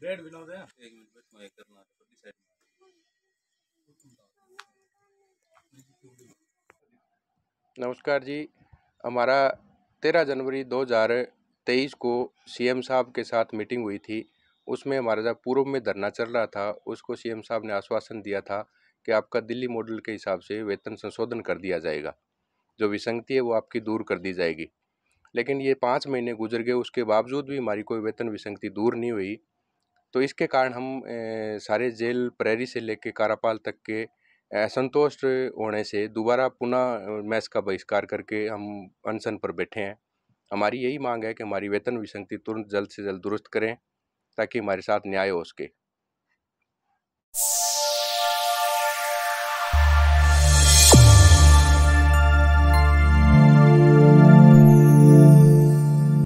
bread बनाओ दे एक minute बस मैं करना है थोड़ी साइड में नमस्कार जी हमारा तेरह जनवरी 2023 को सीएम साहब के साथ मीटिंग हुई थी उसमें हमारा जब पूर्व में धरना चल रहा था उसको सीएम साहब ने आश्वासन दिया था कि आपका दिल्ली मॉडल के हिसाब से वेतन संशोधन कर दिया जाएगा जो विसंगति है वो आपकी दूर कर दी जाएगी लेकिन ये पाँच महीने गुजर गए उसके बावजूद भी हमारी कोई वेतन विसंगति दूर नहीं हुई तो इसके कारण हम सारे जेल प्रेरी से लेकर कारापाल तक के असंतुष्ट होने से दोबारा पुनः मैस का बहिष्कार करके हम अनशन पर बैठे हैं हमारी यही मांग है कि हमारी वेतन विसंगति तुरंत जल्द से जल्द दुरुस्त करें ताकि हमारे साथ न्याय हो सके